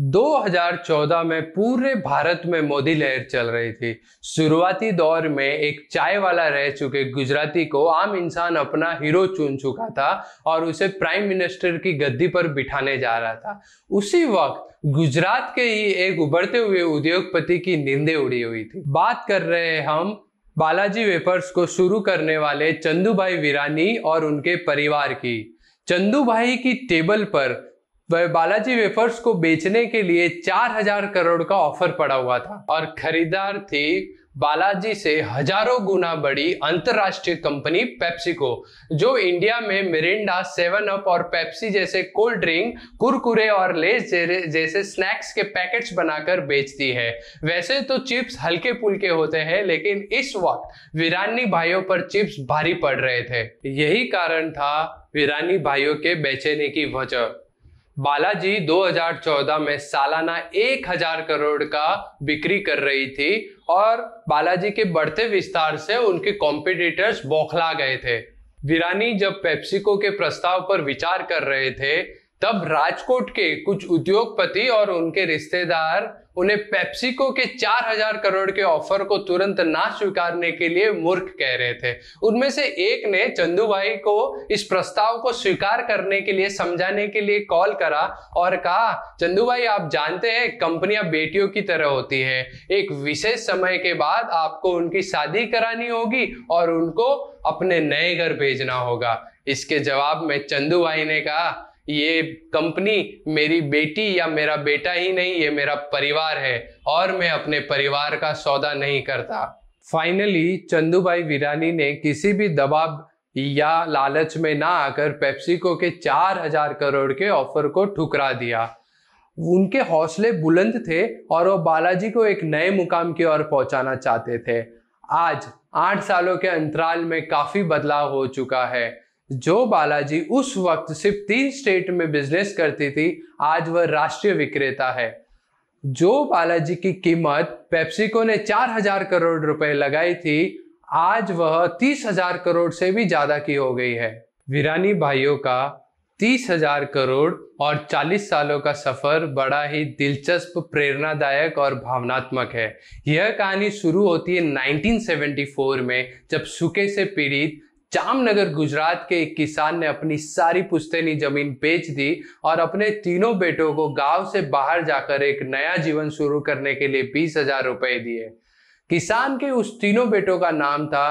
2014 में पूरे भारत में मोदी लहर चल रही थी शुरुआती दौर में एक चाय वाला रह चुके गुजराती को आम इंसान अपना हीरो चुन चुका था और उसे प्राइम मिनिस्टर की गद्दी पर बिठाने जा रहा था उसी वक्त गुजरात के ही एक उभरते हुए उद्योगपति की निंदे उड़ी हुई थी बात कर रहे हम बालाजी वेपर्स को शुरू करने वाले चंदूभाई वीरानी और उनके परिवार की चंदूभाई की टेबल पर वह बालाजी वेफर्स को बेचने के लिए 4000 करोड़ का ऑफर पड़ा हुआ था और खरीदार थी बालाजी से हजारों गुना बड़ी अंतरराष्ट्रीय कंपनी पेप्सिको जो इंडिया में मिरिंडा सेवन अप और पेप्सी जैसे कोल्ड ड्रिंक कुरकुरे और लेस जैसे स्नैक्स के पैकेट्स बनाकर बेचती है वैसे तो चिप्स हल्के पुलके होते हैं लेकिन इस वक्त वीरानी भाइयों पर चिप्स भारी पड़ रहे थे यही कारण था वीरानी भाइयों के बेचने की वजह बालाजी 2014 में सालाना एक हजार करोड़ का बिक्री कर रही थी और बालाजी के बढ़ते विस्तार से उनके कॉम्पिटिटर्स बौखला गए थे वीरानी जब पेप्सिको के प्रस्ताव पर विचार कर रहे थे तब राजकोट के कुछ उद्योगपति और उनके रिश्तेदार उन्हें पेप्सिको के 4000 करोड़ के ऑफर को तुरंत ना स्वीकारने के लिए मूर्ख कह रहे थे उनमें से एक ने चंदू भाई को इस प्रस्ताव को स्वीकार करने के लिए समझाने के लिए कॉल करा और कहा चंदू भाई आप जानते हैं कंपनियां बेटियों की तरह होती है एक विशेष समय के बाद आपको उनकी शादी करानी होगी और उनको अपने नए घर भेजना होगा इसके जवाब में चंदू भाई ने कहा ये कंपनी मेरी बेटी या मेरा बेटा ही नहीं ये मेरा परिवार है और मैं अपने परिवार का सौदा नहीं करता फाइनली भाई वीरानी ने किसी भी दबाव या लालच में ना आकर पेप्सिको के चार हजार करोड़ के ऑफर को ठुकरा दिया उनके हौसले बुलंद थे और वो बालाजी को एक नए मुकाम की ओर पहुंचाना चाहते थे आज आठ सालों के अंतराल में काफ़ी बदलाव हो चुका है जो बालाजी उस वक्त सिर्फ तीन स्टेट में बिजनेस करती थी आज वह राष्ट्रीय विक्रेता है जो बालाजी की कीमत पेप्सिको ने चार हजार करोड़ रुपए लगाई थी आज वह तीस हजार करोड़ से भी ज्यादा की हो गई है वीरानी भाइयों का तीस हजार करोड़ और चालीस सालों का सफर बड़ा ही दिलचस्प प्रेरणादायक और भावनात्मक है यह कहानी शुरू होती है 1974 में जब सुखे से पीड़ित जामनगर गुजरात के एक किसान ने अपनी सारी पुश्तैनी जमीन बेच दी और अपने तीनों बेटों को गांव से बाहर जाकर एक नया जीवन शुरू करने के लिए बीस हजार रुपए दिए किसान के उस तीनों बेटों का नाम था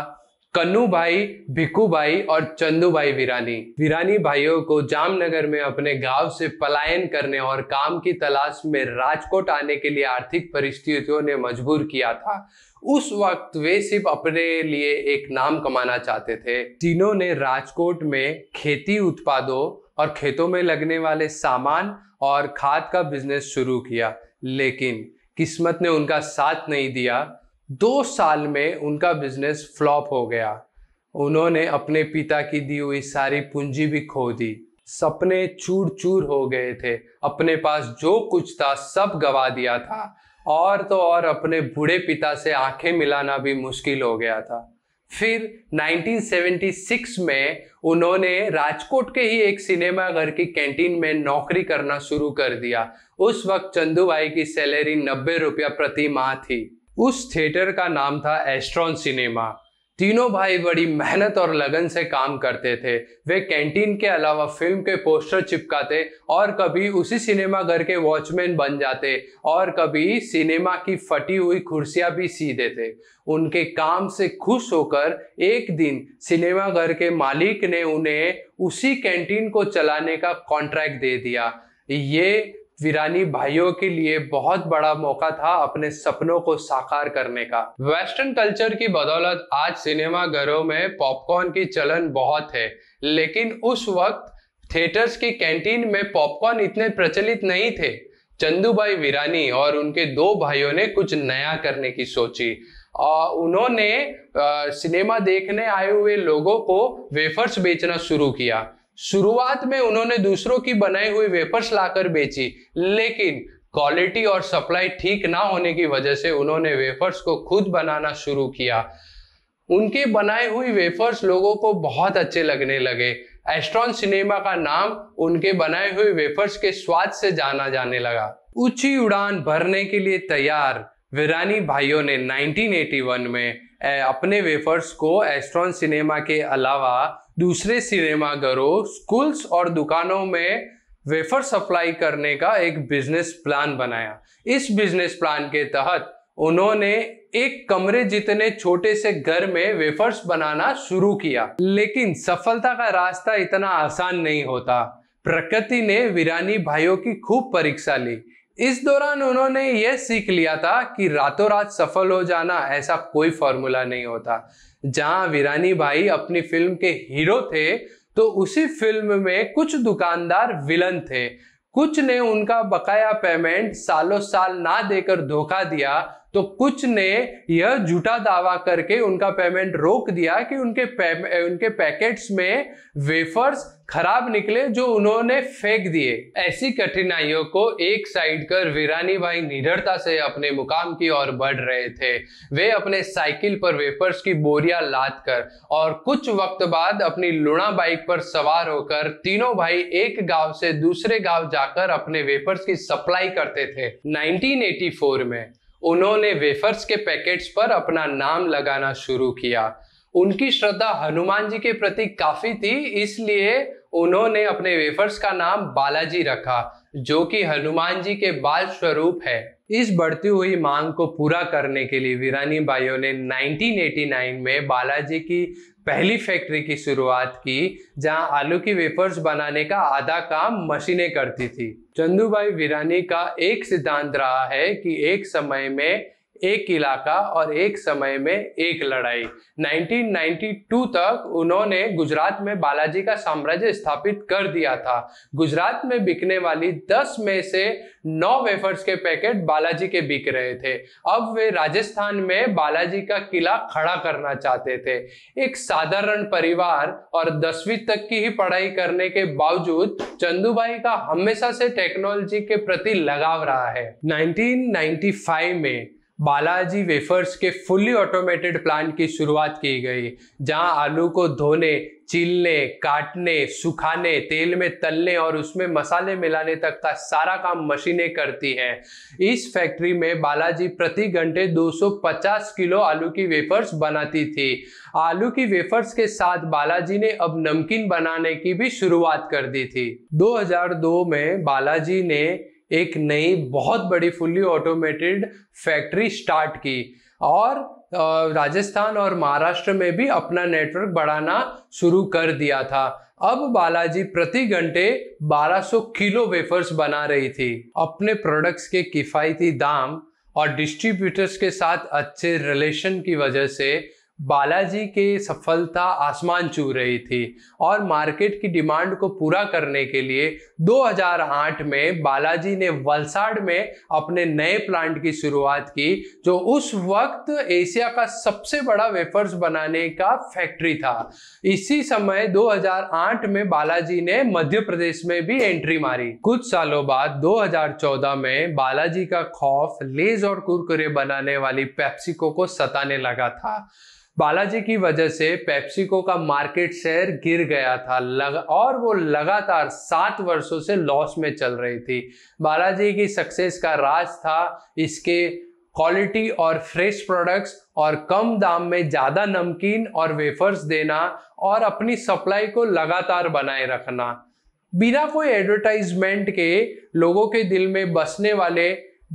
कन्नू भाई भिकू भाई और चंदू भाई वीरानी वीरानी भाइयों को जामनगर में अपने गांव से पलायन करने और काम की तलाश में राजकोट आने के लिए आर्थिक परिस्थितियों ने मजबूर किया था उस वक्त वे सिर्फ अपने लिए एक नाम कमाना चाहते थे तीनों ने राजकोट में खेती उत्पादों और खेतों में लगने वाले सामान और खाद का बिजनेस शुरू किया लेकिन किस्मत ने उनका साथ नहीं दिया दो साल में उनका बिजनेस फ्लॉप हो गया उन्होंने अपने पिता की दी हुई सारी पूंजी भी खो दी सपने चूर चूर हो गए थे अपने पास जो कुछ था सब गवा दिया था और तो और अपने बूढ़े पिता से आंखें मिलाना भी मुश्किल हो गया था फिर 1976 में उन्होंने राजकोट के ही एक सिनेमा घर की कैंटीन में नौकरी करना शुरू कर दिया उस वक्त चंदू भाई की सैलरी नब्बे रुपया प्रति माह थी उस थिएटर का नाम था एस्ट्रॉन सिनेमा तीनों भाई बड़ी मेहनत और लगन से काम करते थे वे कैंटीन के अलावा फिल्म के पोस्टर चिपकाते और कभी उसी सिनेमा घर के वॉचमैन बन जाते और कभी सिनेमा की फटी हुई कुर्सियां भी सी देते उनके काम से खुश होकर एक दिन सिनेमा घर के मालिक ने उन्हें उसी कैंटीन को चलाने का कॉन्ट्रैक्ट दे दिया ये वीरानी भाइयों के लिए बहुत बड़ा मौका था अपने सपनों को साकार करने का वेस्टर्न कल्चर की बदौलत आज सिनेमा घरों में पॉपकॉर्न की चलन बहुत है लेकिन उस वक्त थिएटर्स की कैंटीन में पॉपकॉर्न इतने प्रचलित नहीं थे चंदूबाई वीरानी और उनके दो भाइयों ने कुछ नया करने की सोची और उन्होंने सिनेमा देखने आए हुए लोगों को वेफर्स बेचना शुरू किया शुरुआत में उन्होंने दूसरों की बनाई हुई वेफर्स लाकर बेची लेकिन क्वालिटी और सप्लाई ठीक ना होने की वजह से उन्होंने वेफर्स को खुद बनाना शुरू किया उनके बनाए हुई वेफर्स लोगों को बहुत अच्छे लगने लगे एस्ट्रॉन सिनेमा का नाम उनके बनाए हुए वेफर्स के स्वाद से जाना जाने लगा ऊंची उड़ान भरने के लिए तैयार विरानी भाइयों ने 1981 में अपने वेफर्स को एस्ट्रॉन सिनेमा के अलावा दूसरे सिनेमाघरों स्कूल्स और दुकानों में वेफर सप्लाई करने का एक बिजनेस प्लान बनाया इस बिजनेस प्लान के तहत उन्होंने एक कमरे जितने छोटे से घर में वेफर्स बनाना शुरू किया लेकिन सफलता का रास्ता इतना आसान नहीं होता प्रकृति ने वीरानी भाइयों की खूब परीक्षा ली इस दौरान उन्होंने यह सीख लिया था कि रातों रात सफल हो जाना ऐसा कोई फॉर्मूला नहीं होता जहां वीरानी भाई अपनी फिल्म के हीरो थे तो उसी फिल्म में कुछ दुकानदार विलन थे कुछ ने उनका बकाया पेमेंट सालों साल ना देकर धोखा दिया तो कुछ ने यह झूठा दावा करके उनका पेमेंट रोक दिया कि उनके पे, उनके पैकेट्स में वेफर्स खराब निकले जो उन्होंने फेंक दिए ऐसी कठिनाइयों को एक साइड कर वीरानी भाई निडरता से अपने मुकाम की ओर बढ़ रहे थे वे अपने साइकिल पर वेफर्स की बोरियां लाद कर और कुछ वक्त बाद अपनी लुणा बाइक पर सवार होकर तीनों भाई एक गांव से दूसरे गांव जाकर अपने वेफर्स की सप्लाई करते थे 1984 में उन्होंने वेफर्स के पैकेट्स पर अपना नाम लगाना शुरू किया उनकी श्रद्धा हनुमान जी के प्रति काफी थी इसलिए उन्होंने अपने वेफर्स का नाम बालाजी रखा जो कि हनुमान जी के बाल स्वरूप है इस बढ़ती हुई मांग को पूरा करने के लिए वीरानी बाइयों ने 1989 में बालाजी की पहली फैक्ट्री की शुरुआत की जहां आलू की वेफर्स बनाने का आधा काम मशीनें करती थी चंदूबाई वीरानी का एक सिद्धांत रहा है कि एक समय में एक इलाका और एक समय में एक लड़ाई 1992 तक उन्होंने गुजरात में बालाजी का साम्राज्य स्थापित कर दिया था गुजरात में बिकने वाली 10 में से 9 वेफर्स के पैकेट बालाजी के बिक रहे थे अब वे राजस्थान में बालाजी का किला खड़ा करना चाहते थे एक साधारण परिवार और दसवीं तक की ही पढ़ाई करने के बावजूद चंदूभाई का हमेशा से टेक्नोलॉजी के प्रति लगाव रहा है 1995 में बालाजी वेफर्स के फुल्ली ऑटोमेटेड प्लांट की शुरुआत की गई जहां आलू को धोने चीलने काटने सुखाने तेल में तलने और उसमें मसाले मिलाने तक का सारा काम मशीनें करती हैं इस फैक्ट्री में बालाजी प्रति घंटे 250 किलो आलू की वेफर्स बनाती थी आलू की वेफर्स के साथ बालाजी ने अब नमकीन बनाने की भी शुरुआत कर दी थी 2002 में बालाजी ने एक नई बहुत बड़ी फुल्ली ऑटोमेटेड फैक्ट्री स्टार्ट की और राजस्थान और महाराष्ट्र में भी अपना नेटवर्क बढ़ाना शुरू कर दिया था अब बालाजी प्रति घंटे 1200 किलो वेफर्स बना रही थी अपने प्रोडक्ट्स के किफ़ायती दाम और डिस्ट्रीब्यूटर्स के साथ अच्छे रिलेशन की वजह से बालाजी के सफलता आसमान छू रही थी और मार्केट की डिमांड को पूरा करने के लिए 2008 में बालाजी ने वलसाड में अपने नए प्लांट की शुरुआत की जो उस वक्त एशिया का सबसे बड़ा वेफर्स बनाने का फैक्ट्री था इसी समय 2008 में बालाजी ने मध्य प्रदेश में भी एंट्री मारी कुछ सालों बाद 2014 में बालाजी का खौफ लेज और कुरकुरे बनाने वाली पेप्सिको को सताने लगा था बालाजी की वजह से पेप्सिको का मार्केट शेयर गिर गया था लग और वो लगातार सात वर्षों से लॉस में चल रही थी बालाजी की सक्सेस का राज था इसके क्वालिटी और फ्रेश प्रोडक्ट्स और कम दाम में ज़्यादा नमकीन और वेफर्स देना और अपनी सप्लाई को लगातार बनाए रखना बिना कोई एडवर्टाइजमेंट के लोगों के दिल में बसने वाले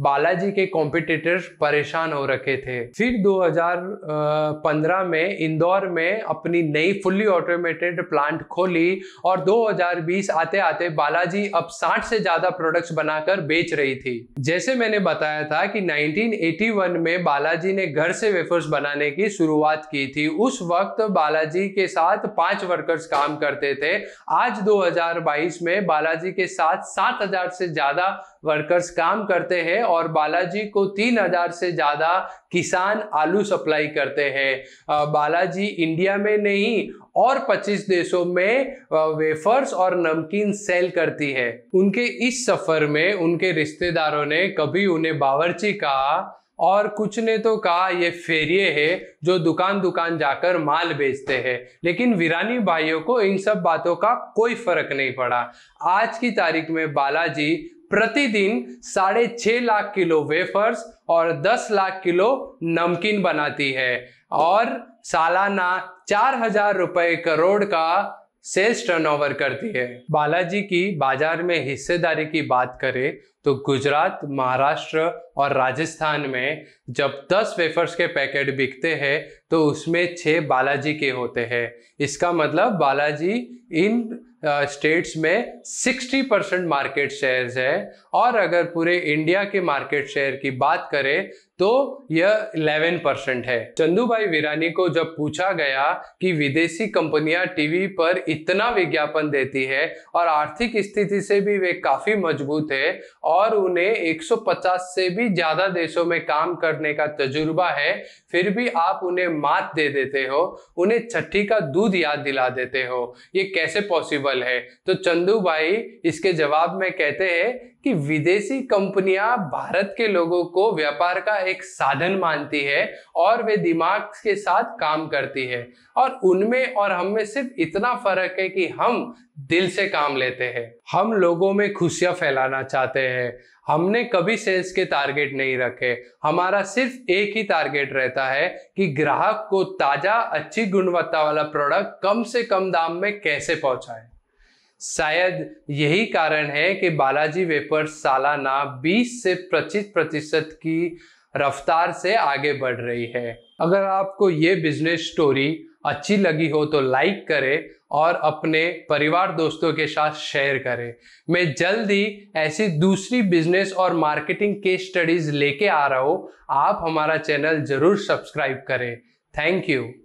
बालाजी के कॉम्पिटिटर्स परेशान हो रखे थे फिर 2015 में इंदौर में अपनी नई फुल्ली ऑटोमेटेड प्लांट खोली और 2020 आते आते बालाजी अब 60 से ज़्यादा प्रोडक्ट्स बनाकर बेच रही थी जैसे मैंने बताया था कि 1981 में बालाजी ने घर से वेफर्स बनाने की शुरुआत की थी उस वक्त बालाजी के साथ पांच वर्कर्स काम करते थे आज 2022 में बालाजी के साथ सात से ज़्यादा वर्कर्स काम करते हैं और बालाजी को 3000 से ज़्यादा किसान आलू सप्लाई करते हैं बालाजी इंडिया में नहीं और 25 देशों में वेफर्स और नमकीन सेल करती है उनके इस सफ़र में उनके रिश्तेदारों ने कभी उन्हें बावर्ची कहा और कुछ ने तो कहा ये फेरिए है जो दुकान दुकान जाकर माल बेचते हैं लेकिन वीरानी भाइयों को इन सब बातों का कोई फर्क नहीं पड़ा आज की तारीख में बालाजी प्रतिदिन साढ़े छः लाख किलो वेफर्स और दस लाख किलो नमकीन बनाती है और सालाना चार हजार रुपये करोड़ का सेल्स टर्नओवर करती है बालाजी की बाजार में हिस्सेदारी की बात करें तो गुजरात महाराष्ट्र और राजस्थान में जब 10 वेफर्स के पैकेट बिकते हैं तो उसमें छः बालाजी के होते हैं इसका मतलब बालाजी इन स्टेट्स uh, में 60 परसेंट मार्केट शेयर है और अगर पूरे इंडिया के मार्केट शेयर की बात करें तो यह 11 परसेंट है भाई वीरानी को जब पूछा गया कि विदेशी कंपनियां टीवी पर इतना विज्ञापन देती है और आर्थिक स्थिति से भी वे काफ़ी मजबूत है और और उन्हें 150 से भी ज़्यादा देशों में काम करने का तजुर्बा है फिर भी आप उन्हें मात दे देते हो उन्हें छठी का दूध याद दिला देते हो ये कैसे पॉसिबल है तो चंदू भाई इसके जवाब में कहते हैं कि विदेशी कंपनियां भारत के लोगों को व्यापार का एक साधन मानती है और वे दिमाग के साथ काम करती है और उनमें और हम में सिर्फ इतना फर्क है कि हम दिल से काम लेते हैं हम लोगों में खुशियां फैलाना चाहते हैं हमने कभी सेल्स के टारगेट नहीं रखे हमारा सिर्फ एक ही टारगेट रहता है कि ग्राहक को ताज़ा अच्छी गुणवत्ता वाला प्रोडक्ट कम से कम दाम में कैसे पहुंचाएं शायद यही कारण है कि बालाजी वेपर्स सालाना 20 से 25 प्रतिशत की रफ्तार से आगे बढ़ रही है अगर आपको ये बिजनेस स्टोरी अच्छी लगी हो तो लाइक करें और अपने परिवार दोस्तों के साथ शेयर करें मैं जल्द ही ऐसी दूसरी बिजनेस और मार्केटिंग केस स्टडीज लेके आ रहा हूँ आप हमारा चैनल ज़रूर सब्सक्राइब करें थैंक यू